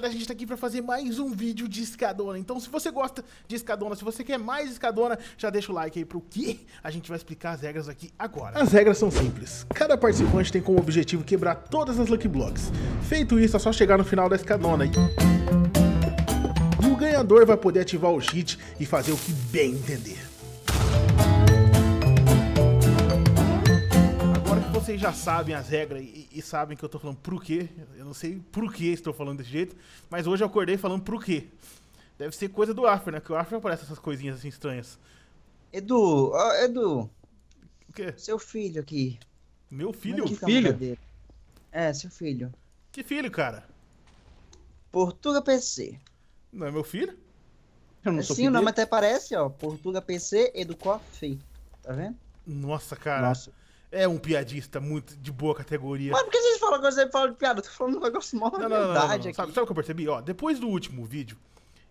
galera, a gente tá aqui para fazer mais um vídeo de escadona. Então, se você gosta de escadona, se você quer mais escadona, já deixa o like aí pro que a gente vai explicar as regras aqui agora. As regras são simples. Cada participante tem como objetivo quebrar todas as Lucky Blocks. Feito isso, é só chegar no final da escadona E o ganhador vai poder ativar o cheat e fazer o que bem entender. Agora que vocês já sabem as regras e, e, sabem que eu tô falando pro quê, não sei por que estou falando desse jeito, mas hoje eu acordei falando por quê. Deve ser coisa do Afro, né? Que o Afro aparece essas coisinhas assim estranhas. Edu, ó, Edu. O quê? Seu filho aqui. Meu é filho? Meu tá filho? É, seu filho. Que filho, cara? Portuga PC. Não é meu filho? Eu não é Sim, o nome até parece, ó. Portuga PC Coffee Tá vendo? Nossa, cara. Nossa é um piadista muito de boa categoria. Mas por que vocês falam e fala de piada? Eu tô falando um negócio mó não, não, não, não, Sabe, sabe o que eu percebi? Ó, depois do último vídeo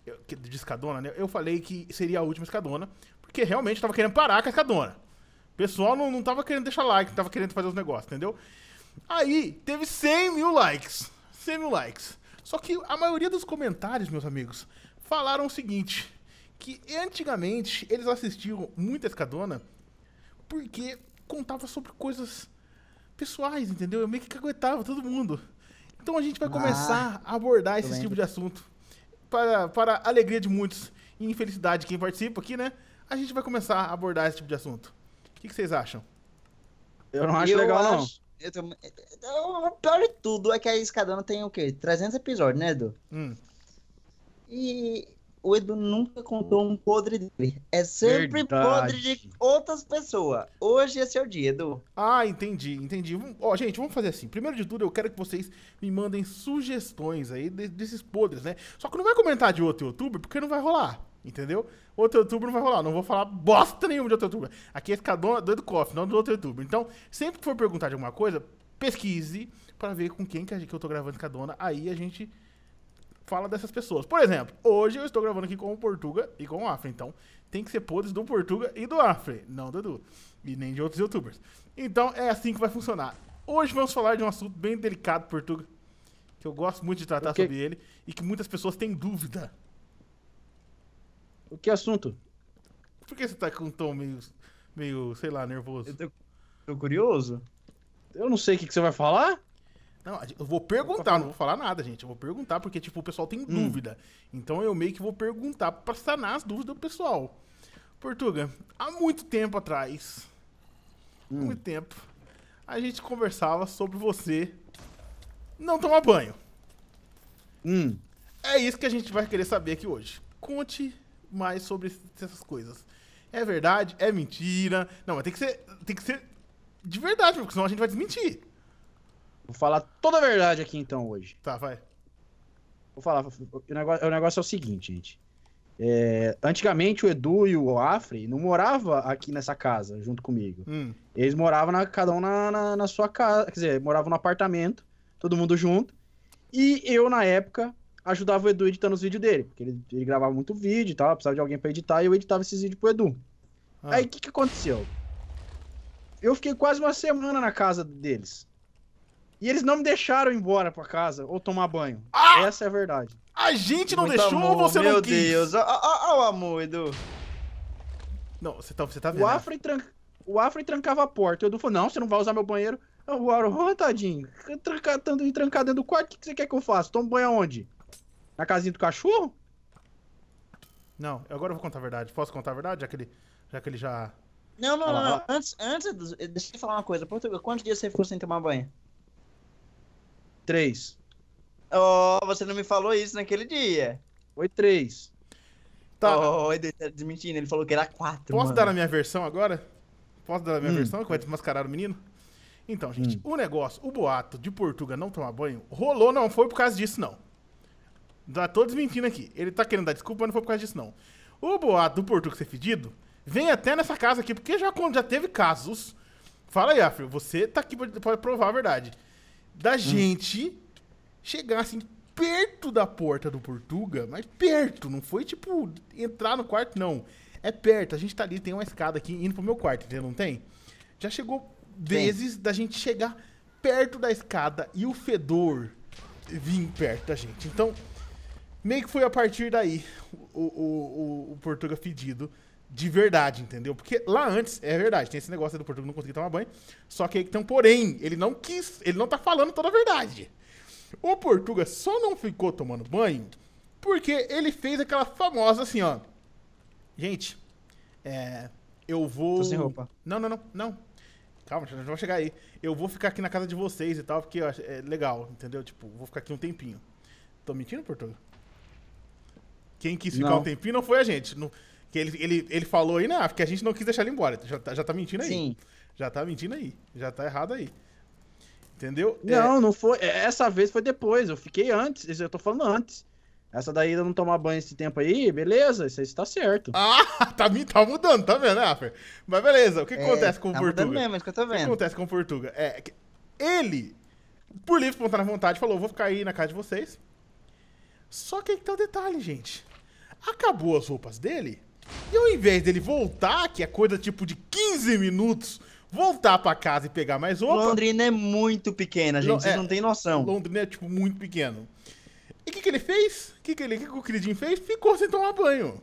eu, de escadona, né? Eu falei que seria a última escadona, porque realmente eu tava querendo parar com a escadona. O pessoal não, não tava querendo deixar like, não tava querendo fazer os negócios, entendeu? Aí, teve 100 mil likes. 100 mil likes. Só que a maioria dos comentários, meus amigos, falaram o seguinte: que antigamente eles assistiam muita escadona porque contava sobre coisas pessoais, entendeu? Eu meio que caguetava todo mundo. Então a gente vai ah, começar ah, a abordar esse tipo de assunto. Para, para a alegria de muitos e infelicidade de quem participa aqui, né? A gente vai começar a abordar esse tipo de assunto. O que, que vocês acham? Eu não acho eu legal, acho... não. Eu tô... O pior de tudo é que a Escadona tem o quê? 300 episódios, né, Edu? Hum. E o Edu nunca contou um podre dele. É sempre Verdade. podre de outras pessoas. Hoje é seu dia, Edu. Ah, entendi, entendi. Ó, gente, vamos fazer assim. Primeiro de tudo, eu quero que vocês me mandem sugestões aí desses podres, né? Só que não vai comentar de outro youtuber, porque não vai rolar. Entendeu? Outro youtuber não vai rolar. Não vou falar bosta nenhuma de outro youtuber. Aqui é ficar doido do cofre, não do outro youtuber. Então, sempre que for perguntar de alguma coisa, pesquise para ver com quem que eu tô gravando com a dona. Aí a gente fala dessas pessoas. Por exemplo, hoje eu estou gravando aqui com o Portuga e com o Afre. Então, tem que ser podres do Portuga e do Afre, não do Edu. E nem de outros youtubers. Então, é assim que vai funcionar. Hoje vamos falar de um assunto bem delicado, Portuga, que eu gosto muito de tratar sobre ele e que muitas pessoas têm dúvida. O que é assunto? Por que você tá com um tom meio, meio sei lá, nervoso? Eu tô, tô curioso. Eu não sei o que, que você vai falar. Não, eu vou perguntar, não vou falar nada, gente. Eu vou perguntar, porque, tipo, o pessoal tem hum. dúvida. Então eu meio que vou perguntar pra sanar as dúvidas do pessoal. Portuga, há muito tempo atrás. Hum. Muito tempo. A gente conversava sobre você não tomar banho. Hum. É isso que a gente vai querer saber aqui hoje. Conte mais sobre essas coisas. É verdade? É mentira? Não, mas tem que ser, tem que ser de verdade, porque senão a gente vai desmentir. Vou falar toda a verdade aqui então hoje. Tá, vai. Vou falar. O negócio, o negócio é o seguinte, gente. É, antigamente o Edu e o Afri não moravam aqui nessa casa junto comigo. Hum. Eles moravam na, cada um na, na, na, sua casa, quer dizer, moravam no apartamento, todo mundo junto. E eu, na época, ajudava o Edu editando os vídeos dele, porque ele, ele gravava muito vídeo e tal, precisava de alguém para editar e eu editava esses vídeos pro Edu. Ah. Aí o que, que aconteceu? Eu fiquei quase uma semana na casa deles. E eles não me deixaram ir embora pra casa ou tomar banho. Ah! Essa é a verdade. A gente não Muito deixou amor, ou você não quis? Meu Deus, olha o amor, Edu. Não, você tá, você tá vendo. Né? O Afre, tranca, o Afre trancava a porta. O Edu falou: não, você não vai usar meu banheiro. O Aaron, tadinho, trancar, me trancar dentro do quarto, o que, que você quer que eu faça? Toma banho aonde? Na casinha do cachorro? Não, agora eu vou contar a verdade. Posso contar a verdade? Já que ele já. Que ele já... Não, não, não, Antes, antes, deixa eu falar uma coisa. Portugal, quantos dias você ficou sem tomar banho? Três. Oh, você não me falou isso naquele dia. Foi 3. Tá. Oh, ele tá desmentindo, ele falou que era quatro. Posso mano. dar a minha versão agora? Posso dar a minha hum. versão que vai desmascarar o menino? Então, gente, hum. o negócio, o boato de Portuga não tomar banho, rolou, não foi por causa disso, não. Já tô desmentindo aqui. Ele tá querendo dar desculpa, mas não foi por causa disso, não. O boato do Portuga ser fedido vem até nessa casa aqui, porque já, já teve casos. Fala aí, Afro, você tá aqui pra, pra provar a verdade da gente chegar assim perto da porta do Portuga, mas perto, não foi tipo entrar no quarto, não. É perto, a gente tá ali, tem uma escada aqui indo pro meu quarto, entendeu? Não tem? Já chegou vezes da gente chegar perto da escada e o fedor vir perto da gente. Então, meio que foi a partir daí o, o, o, o Portuga fedido de verdade, entendeu? Porque lá antes, é verdade, tem esse negócio do Portugal não conseguir tomar banho, só que aí tem um porém, ele não quis, ele não tá falando toda a verdade. O Portuga só não ficou tomando banho porque ele fez aquela famosa assim, ó. Gente, é, eu vou. Tô sem roupa. Não, não, não, não. Calma, já vou chegar aí. Eu vou ficar aqui na casa de vocês e tal, porque ó, é legal, entendeu? Tipo, vou ficar aqui um tempinho. Tô mentindo, Portuga? Quem quis ficar não. um tempinho não foi a gente. Não... Que ele, ele, ele falou aí, né? Ah, porque a gente não quis deixar ele embora. Então já tá, já tá mentindo aí. Sim. Já tá mentindo aí. Já tá errado aí. Entendeu? Não, é... não foi. É, essa vez foi depois. Eu fiquei antes. Eu tô falando antes. Essa daí eu não tomar banho esse tempo aí, beleza, isso aí está certo. Ah, tá, tá mudando, tá vendo, né, Rafa? Mas beleza, o que é, acontece com tá o Portuga? Mesmo, é que eu tô vendo. O que acontece com o Portuga? É, ele, por livre espontânea vontade, falou: vou ficar aí na casa de vocês. Só que aí que tá o detalhe, gente. Acabou as roupas dele, e ao invés dele voltar, que é coisa tipo de 15 minutos, voltar para casa e pegar mais outra. Londrina é muito pequena, gente. Vocês é, não tem noção. Londrina é, tipo, muito pequeno. E o que, que ele fez? O que, que, que, que o queridinho fez? Ficou sem tomar banho.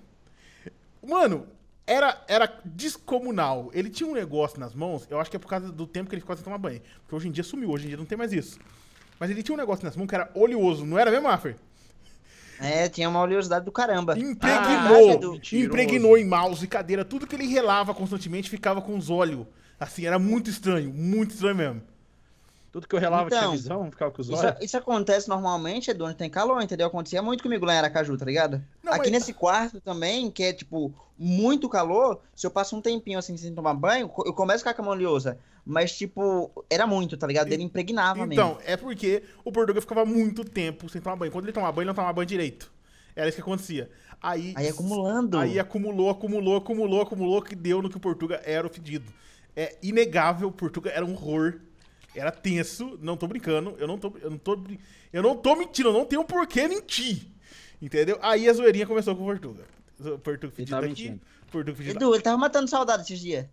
Mano, era, era descomunal. Ele tinha um negócio nas mãos, eu acho que é por causa do tempo que ele ficou sem tomar banho. Porque hoje em dia sumiu, hoje em dia não tem mais isso. Mas ele tinha um negócio nas mãos que era oleoso, não era mesmo, Maffer? É, tinha uma oleosidade do caramba. Impregnou, ah, impregnou em mouse, cadeira, tudo que ele relava constantemente ficava com os olhos Assim, era muito estranho, muito estranho mesmo. Tudo que eu relava então, tinha visão, ficava com os olhos. Isso, isso acontece normalmente, é onde tem calor, entendeu? Acontecia muito comigo lá em Aracaju, tá ligado? Não, Aqui mas... nesse quarto também, que é, tipo, muito calor, se eu passo um tempinho assim sem tomar banho, eu começo a ficar com a molhosa. Mas, tipo, era muito, tá ligado? Ele impregnava então, mesmo. Então, é porque o Português ficava muito tempo sem tomar banho. Quando ele tomava banho, ele não tomava banho direito. Era isso que acontecia. Aí, aí acumulando. Aí acumulou, acumulou, acumulou, acumulou, que deu no que o Portuga era ofendido. É inegável, o Portuga era um horror era tenso, não tô brincando, eu não tô, eu não tô, eu não tô mentindo, eu não tenho por que mentir. Entendeu? Aí a zoeirinha começou com o Portuga. O Portuga fedido tá aqui, Portuga fedido Edu, lá. ele tava matando saudade esses dias.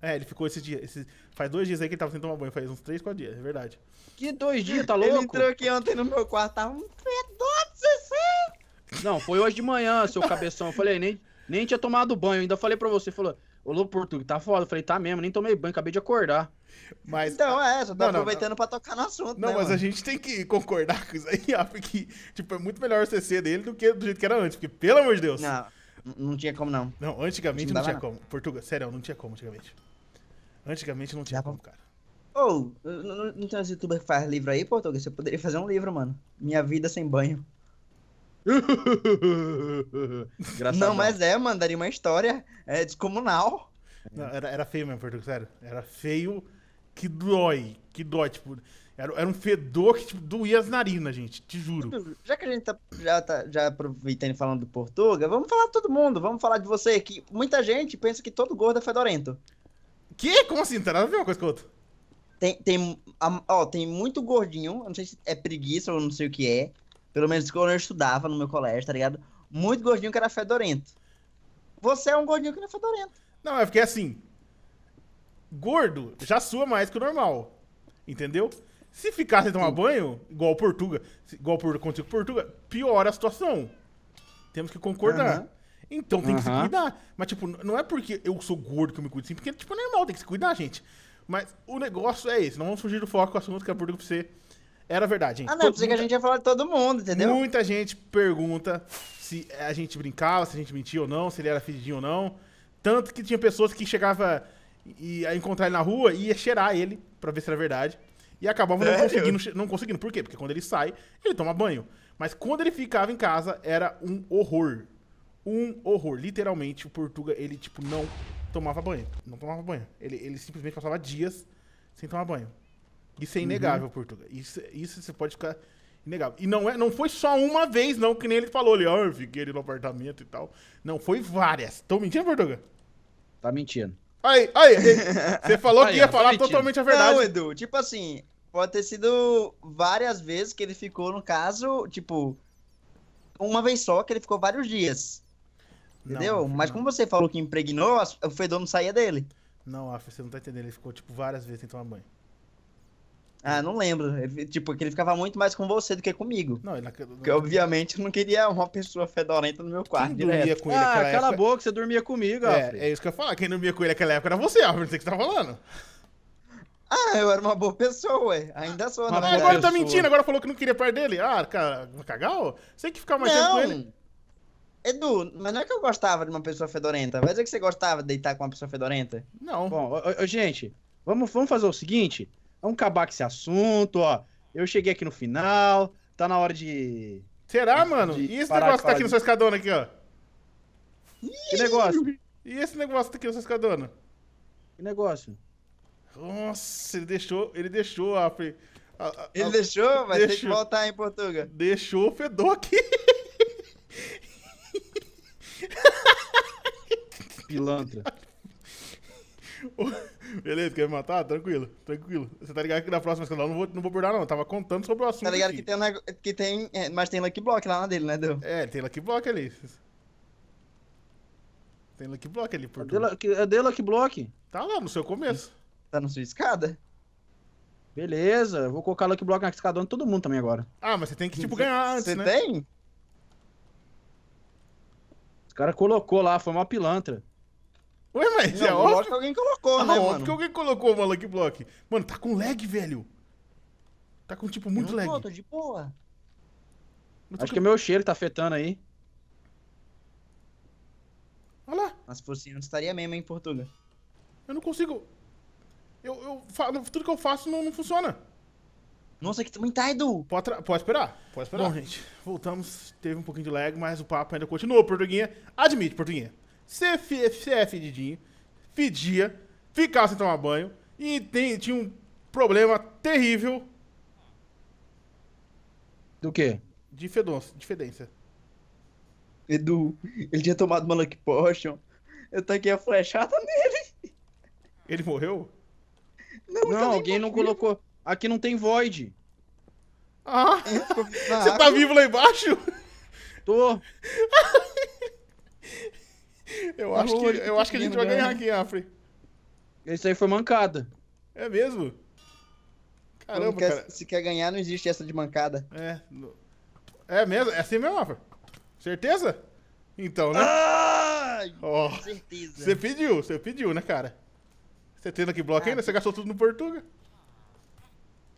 É, ele ficou esses dias. Esse, faz dois dias aí que ele tava sem tomar banho, faz uns três, quatro dias, é verdade. Que dois dias, tá louco? Ele entrou aqui ontem no meu quarto, tava um assim. Não, foi hoje de manhã, seu cabeção. Eu falei, nem, nem tinha tomado banho, ainda falei pra você, falou... Ô, português tá foda. Eu falei, tá mesmo, nem tomei banho, acabei de acordar. Mas, então é, só tá não, aproveitando não, pra tocar no assunto. Não, né, mas mano? a gente tem que concordar com isso aí, porque tipo, é muito melhor o CC dele do que do jeito que era antes, porque, pelo amor de Deus. Não, não tinha como, não. Não, antigamente não, não tinha não. como. Portugal, sério, não tinha como antigamente. Antigamente não tinha como, cara. Ô, oh, não, então tem uns youtubers que faz livro aí, Portuga? Você poderia fazer um livro, mano. Minha vida sem banho. Não, mas é, mano, daria uma história é descomunal. Não, era, era feio mesmo, Portugal, sério. Era feio que dói, que dói, tipo... Era, era um fedor que tipo, doía as narinas, gente, te juro. Já que a gente tá já, tá, já aproveitando e falando do Portuga, vamos falar de todo mundo, vamos falar de você, que muita gente pensa que todo gordo é fedorento. Que? Como assim? Não tem nada a ver uma coisa com outra. Tem, tem, ó, tem muito gordinho, não sei se é preguiça ou não sei o que é, pelo menos quando eu estudava no meu colégio, tá ligado? Muito gordinho que era fedorento. Você é um gordinho que não é fedorento. Não, eu é fiquei é assim. Gordo já sua mais que o normal. Entendeu? Se ficar sem tomar banho, igual o Portuga, igual aconteceu com Portuga, piora a situação. Temos que concordar. Uhum. Então tem que se cuidar. Mas, tipo, não é porque eu sou gordo que eu me cuido assim, porque, tipo, é normal, tem que se cuidar, gente. Mas o negócio é esse. Não vamos fugir do foco, o assunto que é Portuga pra você era verdade, gente. Ah, não, pensei que a gente ia falar de todo mundo, entendeu? Muita gente pergunta se a gente brincava, se a gente mentia ou não, se ele era fedidinho ou não. Tanto que tinha pessoas que chegava e a encontrar ele na rua e ia cheirar ele pra ver se era verdade. E acabavam não conseguindo, não conseguindo. Por quê? Porque quando ele sai, ele toma banho. Mas quando ele ficava em casa, era um horror. Um horror. Literalmente, o Portuga, ele, tipo, não tomava banho. Não tomava banho. Ele, ele simplesmente passava dias sem tomar banho. Isso é uhum. inegável, uhum. Portugal. Isso, isso você pode ficar inegável. E não, é, não foi só uma vez, não, que nem ele falou ali, ó, oh, ah, eu fiquei ali no apartamento e tal. Não, foi várias. Tô mentindo, Portugal? Tá mentindo. Aí, aí, você falou que ia falar tá mentindo. totalmente a verdade. Não, Edu, tipo assim, pode ter sido várias vezes que ele ficou, no caso, tipo, uma vez só que ele ficou vários dias. Entendeu? Não, Mas como você falou que impregnou, o fedor não saía dele. Não, Af, você não tá entendendo. Ele ficou, tipo, várias vezes sem tomar banho. Ah, não lembro. Ele, tipo, que ele ficava muito mais com você do que comigo. Não, ele... Porque, obviamente, eu não queria uma pessoa fedorenta no meu quarto Quem dormia com ele ah, cala época... a boca, você dormia comigo, é, Alfred. É isso que eu ia falar. Quem dormia com ele naquela época era você, Alfred. Não sei o que você tá falando. Ah, eu era uma boa pessoa, ué. Ainda sou, uma na né? verdade. Agora tá mentindo, agora falou que não queria perto dele. Ah, cara, cagal? Você que ficar mais não. tempo com ele. Edu, mas não é que eu gostava de uma pessoa fedorenta. Vai dizer que você gostava de deitar com uma pessoa fedorenta? Não. Bom, gente, vamos, vamos fazer o seguinte. Vamos acabar com esse assunto, ó. Eu cheguei aqui no final, tá na hora de. Será, de, mano? De e esse negócio que tá aqui de... no seu escadona aqui, ó? Que negócio? E esse negócio tá aqui no seu escadona? Que negócio? Nossa, ele deixou. Ele deixou a. a, a ele deixou? Vai deixou, ter que voltar em Portugal. Deixou o fedor aqui. Pilantra. Beleza, quer me matar? Tranquilo, tranquilo. Você tá ligado que na próxima escala eu não vou, não vou burlar, não. Eu tava contando sobre o assunto. Tá ligado aqui. que tem, que tem. É, mas tem Lucky Block lá na dele, né, Deu? É, tem Lucky Block ali. Tem Lucky Block ali por tudo. Dei, eu Lucky Block. Tá lá no seu começo. Tá na sua escada? Beleza, vou colocar Lucky Block na escada de todo mundo também agora. Ah, mas você tem que, tipo, ganhar antes, Você né? tem? Os caras colocou lá, foi uma pilantra. Ué, mas não, é óbvio. que alguém colocou, ah, né, óbvio mano? que alguém colocou o Lucky Block. Mano, tá com lag, velho. Tá com, tipo, muito lag. Tô, tô de boa. Acho com... Tipo que o meu cheiro tá afetando aí. Olha lá. Mas por eu não estaria mesmo, hein, Portugal. Eu não consigo. Eu, eu Tudo que eu faço não, não funciona. Nossa, que também tá, Edu. Pode, Pode esperar. Pode esperar. Bom, gente, voltamos. Teve um pouquinho de lag, mas o papo ainda continua, Portuguinha. Admite, Portuguinha ser, ser é fedidinho, fedia, ficava sem tomar banho e tem, tinha um problema terrível. Do quê? De, fedonça, de fedência. Edu, ele tinha tomado uma Lucky Potion. Eu taquei a flechada nele. Ele morreu? Não, não então alguém não colocou. Aqui não tem void. Ah! Você tá vivo lá embaixo? Tô. Eu acho que, eu acho que a gente vai ganhar aqui, Afri. Isso aí foi mancada. É mesmo? Caramba, quer, cara. Se quer ganhar, não existe essa de mancada. É. É mesmo? É assim mesmo, Afri? Certeza? Então, né? Ah, oh, certeza. Você pediu, você pediu, né, cara? Você tem aqui bloco ah, ainda? Você gastou tudo no Portuga.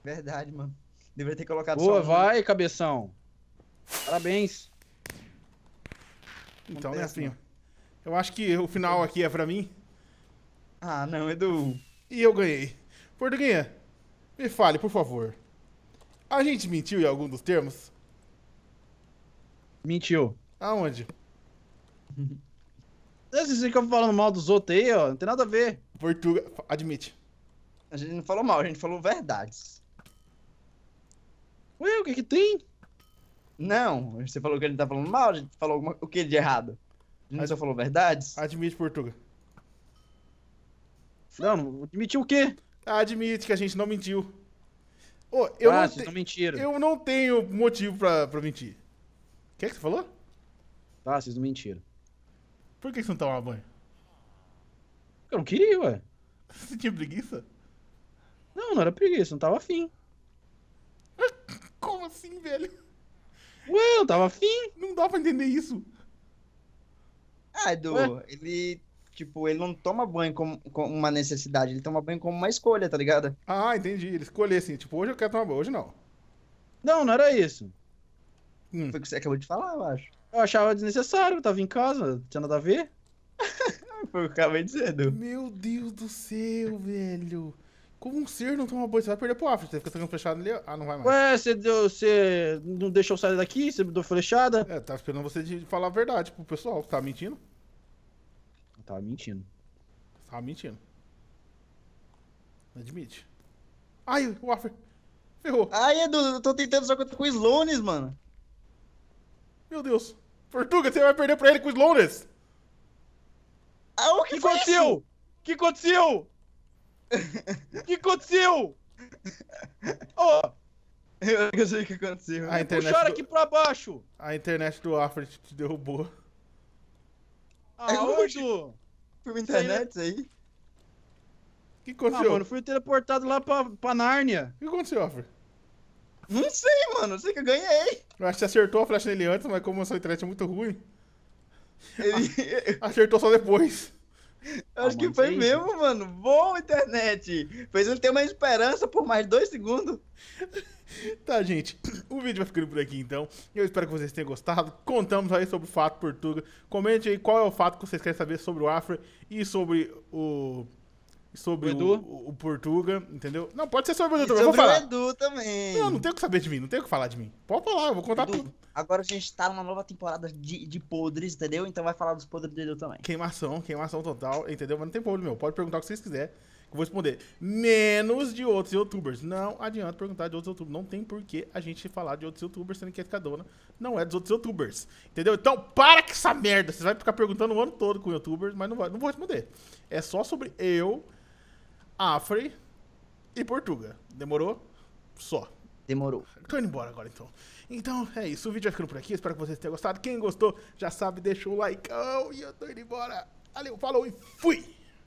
Verdade, mano. Deveria ter colocado Boa, só Boa, né? vai, cabeção. Parabéns. Então, né, Acontece, né, assim, mano. Eu acho que o final aqui é pra mim. Ah, não, Edu. E eu ganhei. Portuguinha, me fale, por favor. A gente mentiu em algum dos termos? Mentiu. Aonde? Vocês ficam falando mal dos outros aí, ó. Não tem nada a ver. Portuga, admite. A gente não falou mal, a gente falou verdades. Ué, o que que tem? Não, você falou que ele tá falando mal, a gente falou o que de errado? Não Ad... só falou verdades? Admite, Portuga. Não, admitiu o quê? Admite que a gente não mentiu. eu ah, não vocês te... não mentiram. Eu não tenho motivo pra, pra mentir. O que é que você falou? Ah, vocês não mentiram. Por que você não tomava banho? Eu não queria, ué. Você tinha preguiça? Não, não era preguiça, não tava afim. Como assim, velho? Ué, eu tava afim. Não dá pra entender isso. Ah, Edu, é. ele, tipo, ele não toma banho como, como, uma necessidade, ele toma banho como uma escolha, tá ligado? Ah, entendi. Ele escolhe assim, tipo, hoje eu quero tomar banho, hoje não. Não, não era isso. Hum. Foi o que você acabou de falar, eu acho. Eu achava desnecessário, eu tava em casa, não tinha nada a ver. Foi o que eu acabei de dizer, Edu. Meu Deus do céu, velho. Como um ser não toma banho? Você vai perder pro África. Você fica trancando flechada ali. Ah, não vai mais. Ué, você, deu, você não deixou eu sair daqui? Você me deu flechada? É, tava tá esperando você de falar a verdade pro pessoal. Você tava tá mentindo? Eu tava mentindo. Você tava mentindo. Admite. Ai, o Ferrou. Ai, Edu, eu tô tentando só contra com o Sloanes, mano. Meu Deus. Portuga, você vai perder pra ele com o Sloanes. Ah, o que, que aconteceu? O que aconteceu? O que aconteceu? Oh, eu, não sei o que aconteceu. A né? internet Puxaram do... aqui pra baixo. A internet do Alfred te derrubou. Aonde? Ah, fui Foi uma é internet isso aí? O que aconteceu? Ah, mano, fui teleportado lá pra, pra Nárnia. O que aconteceu, Alfred? Não sei, mano. Eu sei que eu ganhei. Eu acho que acertou a flecha nele antes, mas como a sua internet é muito ruim... Ele... Acertou só depois. Eu acho que foi é mesmo, mano. Boa internet. Fez ele ter uma esperança por mais dois segundos. Tá, gente. O vídeo vai ficando por aqui, então. Eu espero que vocês tenham gostado. Contamos aí sobre o fato Portuga. Comente aí qual é o fato que vocês querem saber sobre o Afro e sobre o sobre o, o, o, Portuga, entendeu? Não, pode ser sobre o Edu Sobre eu vou falar. o Edu também. Não, não tem o que saber de mim, não tem o que falar de mim. Pode falar, eu vou contar Edu, tudo. Agora a gente tá numa nova temporada de, de podres, entendeu? Então vai falar dos podres do Edu também. Queimação, queimação total, entendeu? Mas não tem problema, meu. Pode perguntar o que vocês quiserem, que eu vou responder. Menos de outros youtubers. Não adianta perguntar de outros youtubers. Não tem por que a gente falar de outros youtubers, sendo que a dona não é dos outros youtubers. Entendeu? Então para com essa merda. Vocês vão ficar perguntando o ano todo com youtubers, mas não, vai, não vou responder. É só sobre eu Afri e Portuga. Demorou? Só. Demorou. Tô indo embora agora então. Então é isso, o vídeo vai ficando por aqui. Espero que vocês tenham gostado. Quem gostou, já sabe, deixa o like. E eu tô indo embora. Valeu, falou e fui!